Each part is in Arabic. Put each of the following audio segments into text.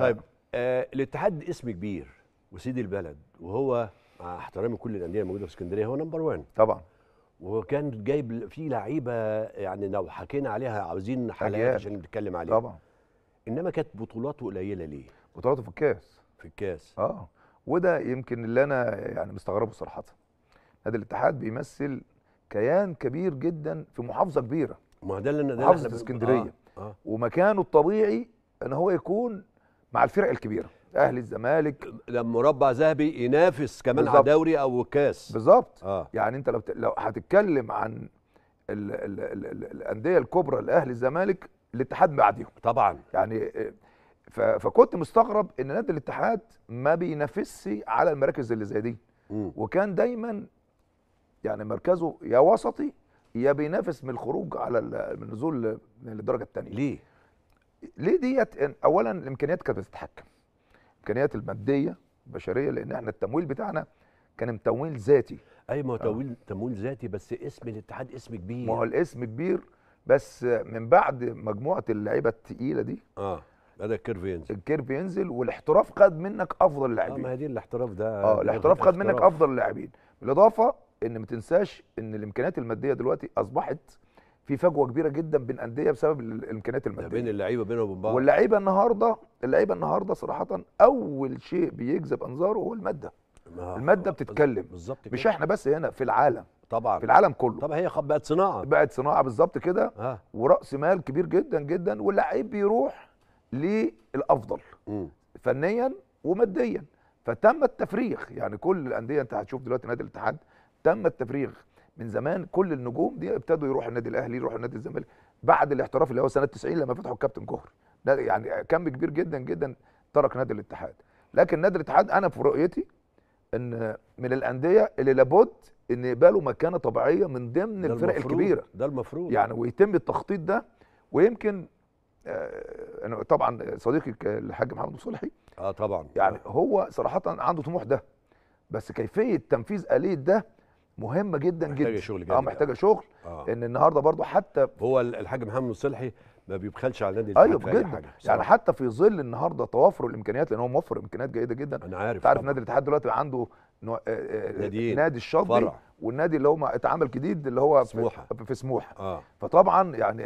طيب آه الاتحاد اسم كبير وسيد البلد وهو مع احترامي كل الانديه الموجوده في اسكندريه هو نمبر 1 طبعا وكان جايب في لعيبه يعني لو حكينا عليها عاوزين حلقات عشان نتكلم عليها طبعا انما كانت بطولاته قليله ليه؟ بطولاته في الكاس في الكاس اه وده يمكن اللي انا يعني مستغربه صراحه نادي الاتحاد بيمثل كيان كبير جدا في محافظه كبيره ما ده اللي انا ده محافظه اسكندريه آه. آه. ومكانه الطبيعي ان هو يكون مع الفرق الكبيره اهلي الزمالك لما مربع ذهبي ينافس كمان بالزبط. على دوري او كاس بالظبط آه. يعني انت لو لو هتتكلم عن ال ال الـ الـ الانديه الكبرى الاهلي الزمالك الاتحاد بعديهم طبعا يعني فكنت مستغرب ان نادي الاتحاد ما بينافسش على المراكز اللي زي دي م. وكان دايما يعني مركزه يا وسطي يا بينافس من الخروج على من النزول للدرجه الثانيه ليه ليه ديت اولا الامكانيات كانت بتتحكم الامكانيات الماديه البشريه لان احنا التمويل بتاعنا كان تمويل ذاتي اي ما هو آه. تمويل تمويل ذاتي بس اسم الاتحاد اسم كبير ما هو الاسم كبير بس من بعد مجموعه اللعيبه التقيله دي اه بدا الكيرف ينزل الكيرف ينزل والاحتراف خد منك افضل آه، اللاعبين اه ما هي دي الاحتراف ده اه الاحتراف خد منك افضل اللاعبين بالاضافه ان ما تنساش ان الامكانيات الماديه دلوقتي اصبحت في فجوه كبيره جدا بين انديه بسبب الامكانيات الماديه بين اللعيبه بينهم وبين بعض واللعيبه النهارده اللعيبه النهارده صراحه اول شيء بيجذب انظاره هو الماده الماده بتتكلم بالظبط مش احنا بس هنا في العالم طبعا في العالم كله طبعا هي بقت صناعه بقت صناعه بالظبط كده آه. وراس مال كبير جدا جدا واللعيب بيروح للافضل م. فنيا وماديا فتم التفريغ يعني كل الانديه انت هتشوف دلوقتي نادي الاتحاد تم التفريغ من زمان كل النجوم دي ابتدوا يروحوا النادي الاهلي يروحوا النادي الزمالك بعد الاحتراف اللي هو سنه 90 لما فتحوا الكابتن كهري ده يعني كم كبير جدا جدا ترك نادي الاتحاد لكن نادي الاتحاد انا في رؤيتي ان من الانديه اللي لابد ان يبقى له مكانه طبيعيه من ضمن الفرق المفروض. الكبيره ده المفروض يعني ويتم التخطيط ده ويمكن آه، انا طبعا صديقي الحاج محمد صلحي اه طبعا يعني هو صراحه عنده طموح ده بس كيفيه تنفيذ اليه ده مهمه جدا محتاجة جدا شغل آه، جدا اه محتاجه شغل آه. ان النهارده برضو حتى هو الحاج محمد صلحي ما بيبخلش على النادي ايوه جدا حاجة. يعني حتى في ظل النهارده توافر الامكانيات لان هو موفر امكانيات جيده جدا انا عارف انت عارف نادي الاتحاد دلوقتي عنده نو... آه، آه، نادي نادي الشاطبي فرع. والنادي اللي هو اتعمل جديد اللي هو سموحه في, في سموحه آه. فطبعا يعني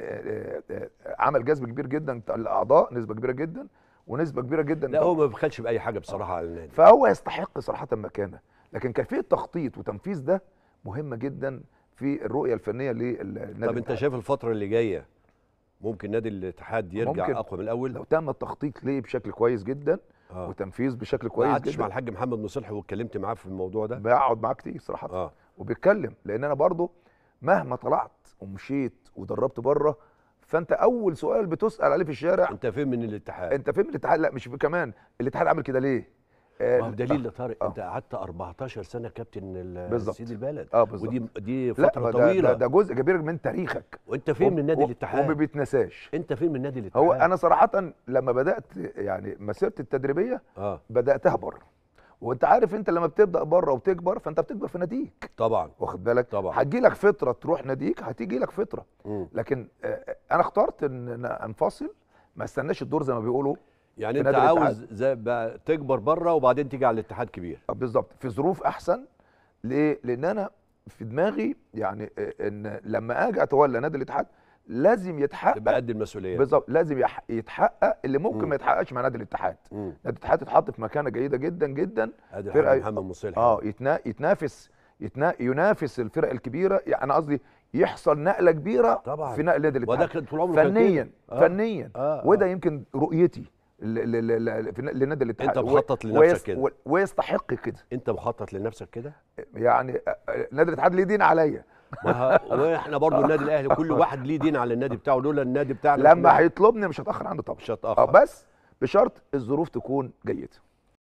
عمل جذب كبير جدا الاعضاء نسبه كبيره جدا ونسبه كبيره جدا لا هو ما بيبخلش باي حاجه بصراحه على النادي فهو يستحق صراحه مكانه لكن كيفيه تخطيط وتنفيذ ده مهمه جدا في الرؤيه الفنيه للنادي طب انت شايف الفتره اللي جايه ممكن نادي الاتحاد يرجع اقوى من الاول لو تم التخطيط ليه بشكل كويس جدا آه. وتنفيذ بشكل كويس جدا قعدتش مع الحاج محمد مصلح واتكلمت معاه في الموضوع ده بقعد معاه كتير صراحه آه. وبيتكلم لان انا برضه مهما طلعت ومشيت ودربت بره فانت اول سؤال بتسال عليه في الشارع انت فين من الاتحاد انت فين من الاتحاد لا مش كمان الاتحاد عامل كده ليه آه، ما هو دليل يا آه، طارق آه. انت قعدت 14 سنه كابتن سيد البلد اه بالظبط ودي دي فتره لا طويله ده, ده جزء كبير من تاريخك وانت فين من نادي الاتحاد وما بيتنساش انت فين من نادي الاتحاد هو انا صراحه لما بدات يعني مسيرتي التدريبيه آه. بداتها بره وانت عارف انت لما بتبدا بره وتكبر فانت بتكبر في ناديك طبعا واخد بالك طبعا هتجي لك فتره تروح ناديك هتيجي لك فتره م. لكن انا اخترت ان انفصل ما استناش الدور زي ما بيقولوا يعني انت عاوز زي تكبر بره وبعدين تيجي على الاتحاد كبير آه، بالظبط في ظروف احسن ليه؟ لان انا في دماغي يعني آه، ان لما اجي اتولى نادي الاتحاد لازم يتحقق تبقى قد المسؤوليه بالظبط لازم يتحقق اللي ممكن م. ما يتحققش مع نادي الاتحاد نادي الاتحاد اتحط في مكانه جيده جدا جدا فرقه محمد مصلح اه يتنا يتنافس يتنا ينافس الفرق الكبيره يعني انا قصدي يحصل نقله كبيره طبعا في نقل نادي الاتحاد وده طول عمره فنيا آه. فنيا آه. آه. وده يمكن رؤيتي لنادي الاتحاد انت مخطط لنفسك كده ويستحق كده انت مخطط لنفسك كده يعني نادي الاتحاد ليه دين عليا واحنا برضو النادي الاهلي كل واحد ليه دين على النادي بتاعه لولا النادي بتاعنا لما هيطلبني مش هتاخر عنه طبعا مش هتاخر آه، بس بشرط الظروف تكون جيده